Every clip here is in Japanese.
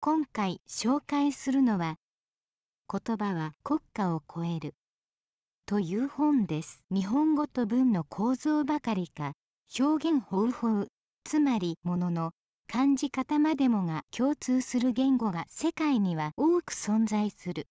今回紹介するのは言葉は国家を超えるという本です日本語と文の構造ばかりか表現方法つまりものの感じ方までもが共通する言語が世界には多く存在する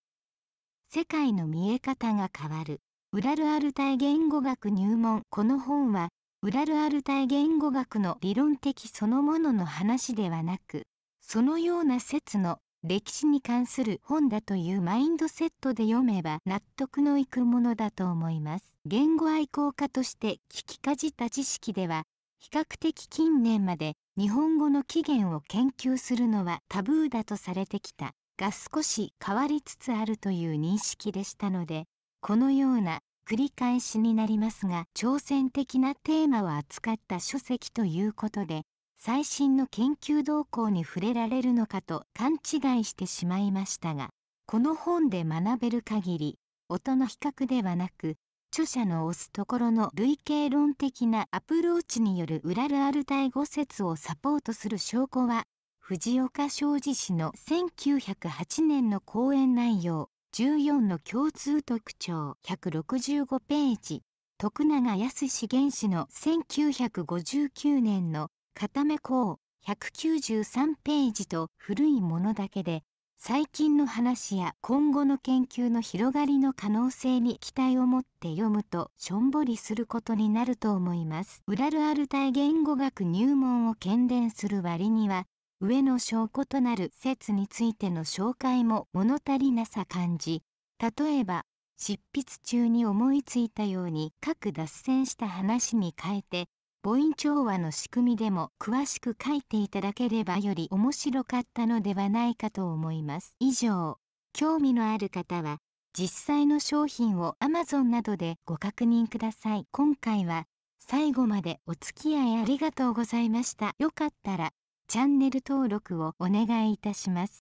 世界の見え方が変わるウラルアルタイ言語学入門この本はウラルアルタイ言語学の理論的そのものの話ではなくそのような説の歴史に関する本だというマインドセットで読めば納得のいくものだと思います。言語愛好家として聞きかじった知識では比較的近年まで日本語の起源を研究するのはタブーだとされてきたが少し変わりつつあるという認識でしたのでこのような繰り返しになりますが挑戦的なテーマを扱った書籍ということで最新の研究動向に触れられるのかと勘違いしてしまいましたがこの本で学べる限り音の比較ではなく著者の推すところの類型論的なアプローチによるウラルアルタイ語説をサポートする証拠は藤岡商司氏の1908年の講演内容14の共通特徴165ページ徳永康氏原氏の1959年の片目項193ページと古いものだけで最近の話や今後の研究の広がりの可能性に期待を持って読むとしょんぼりすることになると思います。ウラルアルタイ言語学入門を懸伝する割には、上の証拠となる説についての紹介も物足りなさ感じ、例えば、執筆中に思いついたように各脱線した話に変えて、母音調和の仕組みでも詳しく書いていただければより面白かったのではないかと思います。以上、興味のある方は実際の商品を Amazon などでご確認ください。今回は最後までお付き合いありがとうございました。よかったらチャンネル登録をお願いいたします。